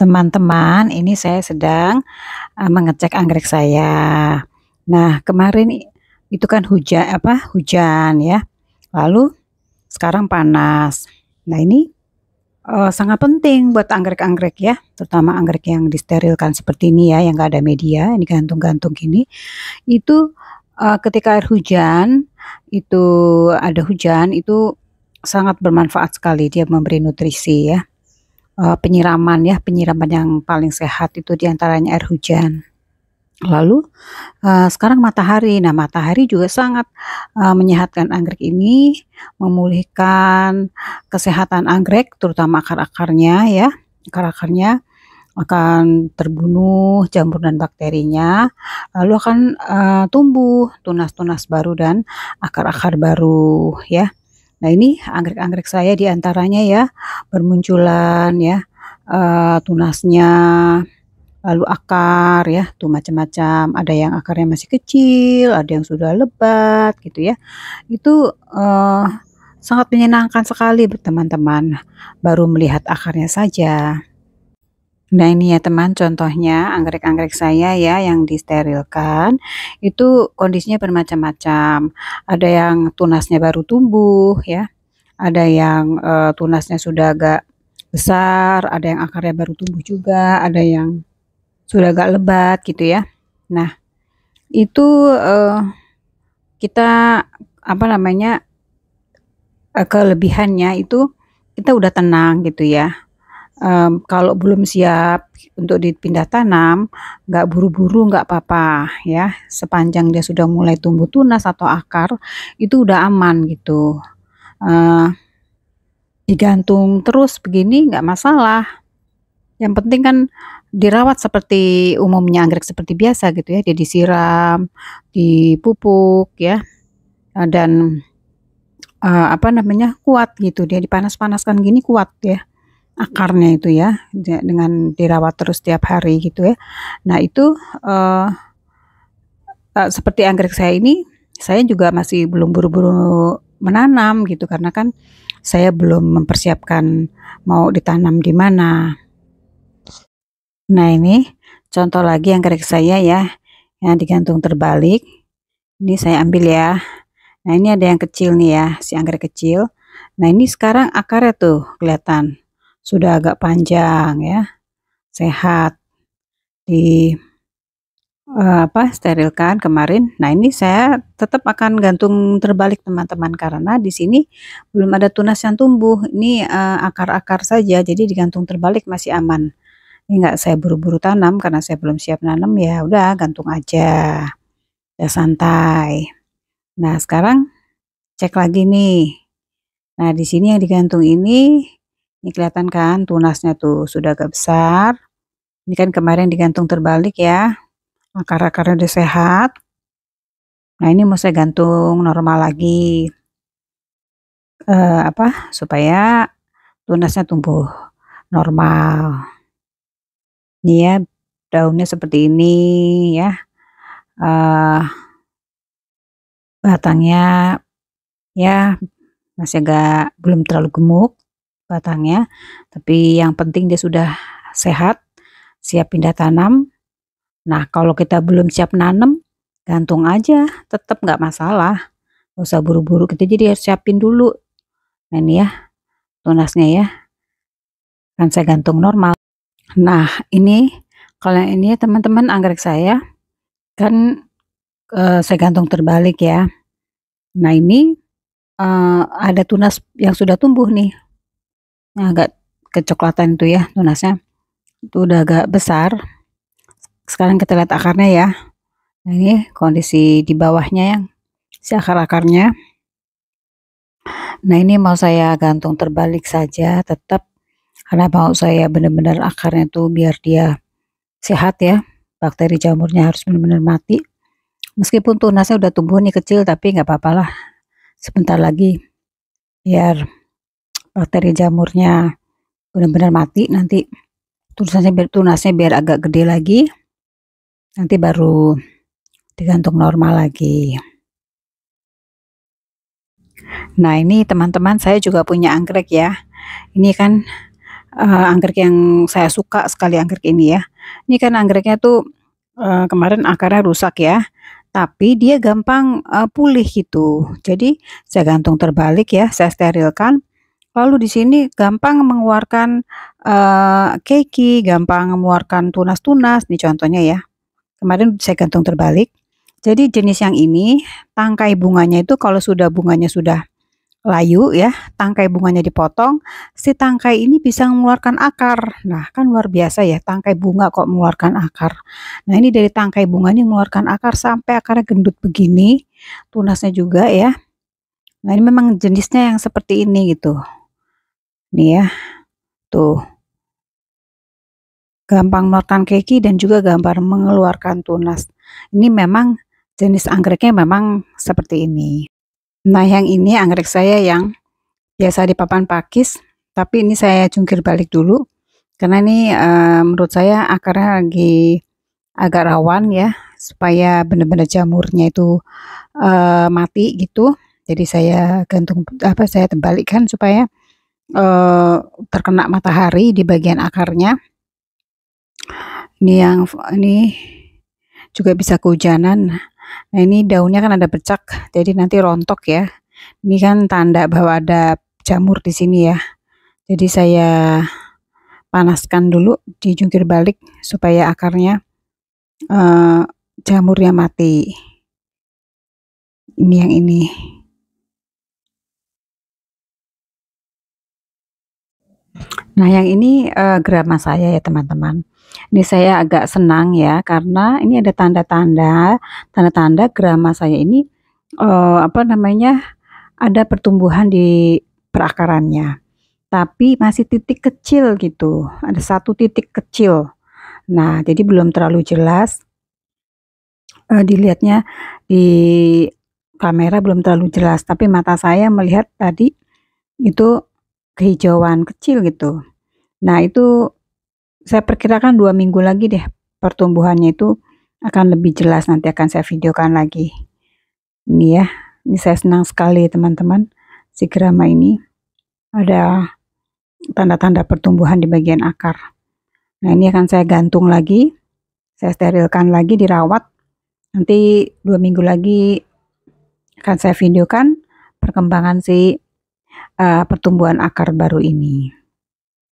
teman-teman ini saya sedang uh, mengecek anggrek saya nah kemarin itu kan hujan apa hujan ya lalu sekarang panas nah ini uh, sangat penting buat anggrek-anggrek ya terutama anggrek yang disterilkan seperti ini ya yang gak ada media ini gantung-gantung gini itu uh, ketika air hujan itu ada hujan itu sangat bermanfaat sekali dia memberi nutrisi ya uh, penyiraman ya penyiraman yang paling sehat itu diantaranya air hujan lalu uh, sekarang matahari nah matahari juga sangat uh, menyehatkan anggrek ini memulihkan kesehatan anggrek terutama akar-akarnya ya akar-akarnya akan terbunuh jamur dan bakterinya lalu akan uh, tumbuh tunas-tunas baru dan akar-akar baru ya Nah ini anggrek-anggrek saya diantaranya ya bermunculan ya uh, tunasnya lalu akar ya tuh macam-macam ada yang akarnya masih kecil ada yang sudah lebat gitu ya itu uh, sangat menyenangkan sekali teman-teman baru melihat akarnya saja Nah ini ya teman contohnya anggrek-anggrek saya ya yang disterilkan itu kondisinya bermacam-macam ada yang tunasnya baru tumbuh ya ada yang e, tunasnya sudah agak besar ada yang akarnya baru tumbuh juga ada yang sudah agak lebat gitu ya Nah itu e, kita apa namanya e, kelebihannya itu kita udah tenang gitu ya um, kalau belum siap untuk dipindah tanam, nggak buru-buru nggak apa-apa ya. Sepanjang dia sudah mulai tumbuh tunas atau akar, itu udah aman gitu. Uh, digantung terus begini nggak masalah. Yang penting kan dirawat seperti umumnya anggrek seperti biasa gitu ya. Dia disiram, dipupuk ya, eh, dan uh, apa namanya kuat gitu. Dia dipanas-panaskan gini kuat ya akarnya itu ya dengan dirawat terus setiap hari gitu ya. Nah itu uh, uh, seperti anggrek saya ini saya juga masih belum buru-buru menanam gitu karena kan saya belum mempersiapkan mau ditanam di mana. Nah ini contoh lagi yang anggrek saya ya yang digantung terbalik. Ini saya ambil ya. Nah ini ada yang kecil nih ya si anggrek kecil. Nah ini sekarang akarnya tuh kelihatan sudah agak panjang ya sehat di eh, apa sterilkan kemarin. Nah, ini saya tetap akan gantung terbalik teman-teman karena di sini belum ada tunas yang tumbuh. Ini eh, akar-akar uh, saja jadi digantung terbalik masih aman. Ini enggak saya buru-buru tanam karena saya belum siap nanam ya. Udah gantung aja. Ya santai. Nah, sekarang cek lagi nih. Nah, di sini yang digantung ini ini kelihatan kan tunasnya tuh sudah agak besar. Ini kan kemarin digantung terbalik ya. Akar-akarnya udah sehat. Nah ini mau saya gantung normal lagi. Eh, apa supaya tunasnya tumbuh normal. Ini ya daunnya seperti ini ya. Eh, batangnya ya masih agak belum terlalu gemuk batangnya tapi yang penting dia sudah sehat siap pindah tanam nah kalau kita belum siap nanam gantung aja tetap nggak masalah nggak usah buru-buru kita jadi harus siapin dulu nah ini ya tunasnya ya kan saya gantung normal nah ini kalau yang ini ya teman-teman anggrek saya kan uh, saya gantung terbalik ya. Nah ini uh, ada tunas yang sudah tumbuh nih. Nah, agak kecoklatan itu ya tunasnya itu udah agak besar sekarang kita lihat akarnya ya nah, ini kondisi di bawahnya yang si akar-akarnya nah ini mau saya gantung terbalik saja tetap karena mau saya benar-benar akarnya tuh biar dia sehat ya bakteri jamurnya harus benar-benar mati meskipun tunasnya udah tumbuh nih kecil tapi nggak apa-apalah sebentar lagi biar bakteri jamurnya benar-benar mati nanti tunasnya biar, tunasnya biar agak gede lagi nanti baru digantung normal lagi nah ini teman-teman saya juga punya anggrek ya ini kan uh, anggrek yang saya suka sekali anggrek ini ya ini kan anggreknya tuh uh, kemarin akarnya rusak ya tapi dia gampang uh, pulih gitu jadi saya gantung terbalik ya saya sterilkan Lalu di sini gampang mengeluarkan uh, eh, keki, gampang mengeluarkan tunas-tunas, Ini contohnya ya. Kemarin saya gantung terbalik. Jadi jenis yang ini tangkai bunganya itu kalau sudah bunganya sudah layu ya, tangkai bunganya dipotong, si tangkai ini bisa mengeluarkan akar. Nah, kan luar biasa ya, tangkai bunga kok mengeluarkan akar. Nah, ini dari tangkai bunga ini mengeluarkan akar sampai akarnya gendut begini, tunasnya juga ya. Nah, ini memang jenisnya yang seperti ini gitu. Nih ya. Tuh. Gampang mengeluarkan keki dan juga gambar mengeluarkan tunas. Ini memang jenis anggreknya memang seperti ini. Nah, yang ini anggrek saya yang biasa di papan pakis, tapi ini saya jungkir balik dulu karena ini e, menurut saya akarnya lagi agak rawan ya, supaya benar-benar jamurnya itu e, mati gitu. Jadi saya gantung apa saya tebalikkan supaya Eh, terkena matahari di bagian akarnya. Ini yang ini juga bisa kehujanan. Nah, ini daunnya kan ada pecak, jadi nanti rontok ya. Ini kan tanda bahwa ada jamur di sini ya. Jadi saya panaskan dulu dijungkir balik supaya akarnya eh, jamurnya mati. Ini yang ini. Nah, yang ini uh, eh, grama saya ya teman-teman. Ini saya agak senang ya karena ini ada tanda-tanda, tanda-tanda grama saya ini uh, apa namanya? ada pertumbuhan di perakarannya. Tapi masih titik kecil gitu. Ada satu titik kecil. Nah, jadi belum terlalu jelas. Uh, dilihatnya di kamera belum terlalu jelas, tapi mata saya melihat tadi itu kehijauan kecil gitu. Nah itu saya perkirakan dua minggu lagi deh pertumbuhannya itu akan lebih jelas nanti akan saya videokan lagi. Ini ya, ini saya senang sekali teman-teman si gerama ini ada tanda-tanda pertumbuhan di bagian akar. Nah ini akan saya gantung lagi, saya sterilkan lagi, dirawat. Nanti dua minggu lagi akan saya videokan perkembangan si uh, pertumbuhan akar baru ini.